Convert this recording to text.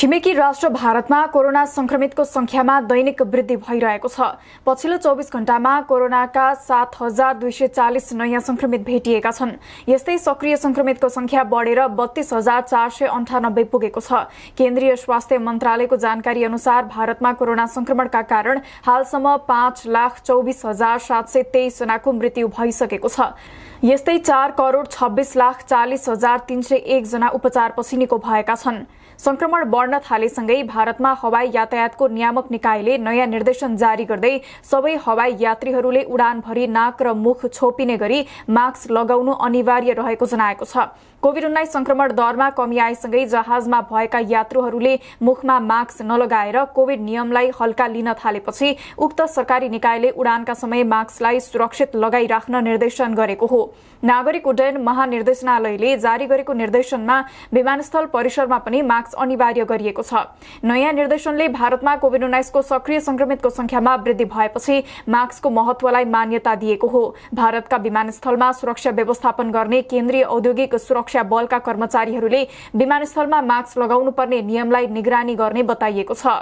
छिमेकी राष्ट्र भारतमा कोरोना संक्रमितको संख्यामा दैनिक वृद्धि भइरहेको छ पछिल्लो चौबिस घण्टामा कोरोनाका सात हजार दुई सय चालिस नयाँ संक्रमित भेटिएका छन् यस्तै सक्रिय संक्रमितको संख्या बढेर बत्तीस हजार चार सय अन्ठानब्बे पुगेको छ केन्द्रीय स्वास्थ्य मन्त्रालयको जानकारी अनुसार भारतमा कोरोना संक्रमणका कारण हालसम्म पाँच लाख चौबिस हजार सात सय तेइसजनाको मृत्यु भइसकेको छ यस्तै चार करोड छब्बीस लाख चालिस हजार तीन सय एकजना उपचारपछि निको भएका छन् संक्रमण बढ्न थालेसँगै भारतमा हवाई यातायातको नियामक निकायले नयाँ निर्देशन जारी गर्दै सबै हवाई यात्रीहरूले उडानभरि नाक र मुख छोपिने गरी मास्क लगाउनु अनिवार्य रहेको जनाएको छ कोविड उन्नाइस संक्रमण दरमा कमी आएसँगै जहाजमा भएका यात्रुहरूले मुखमा मास्क नलगाएर कोविड नियमलाई हल्का लिन थालेपछि उक्त सरकारी निकायले उडानका समय मास्कलाई सुरक्षित लगाइराख्न निर्देशन गरेको हो नागरिक उड्डयन महानिर्देशनालयले जारी गरेको निर्देशनमा विमानस्थल परिसरमा पनि मास्क अनिवार्य गरे गरिएको छ नयाँ निर्देशनले भारतमा कोविड उन्नाइसको सक्रिय संक्रमितको संख्यामा वृद्धि भएपछि मास्कको महत्वलाई मान्यता दिएको हो भारतका विमानस्थलमा सुरक्षा व्यवस्थापन गर्ने केन्द्रीय औद्योगिक सुरक्षा बलका कर्मचारीहरूले विमानस्थलमा मास्क लगाउनुपर्ने नियमलाई निगरानी गर्ने बताइएको छ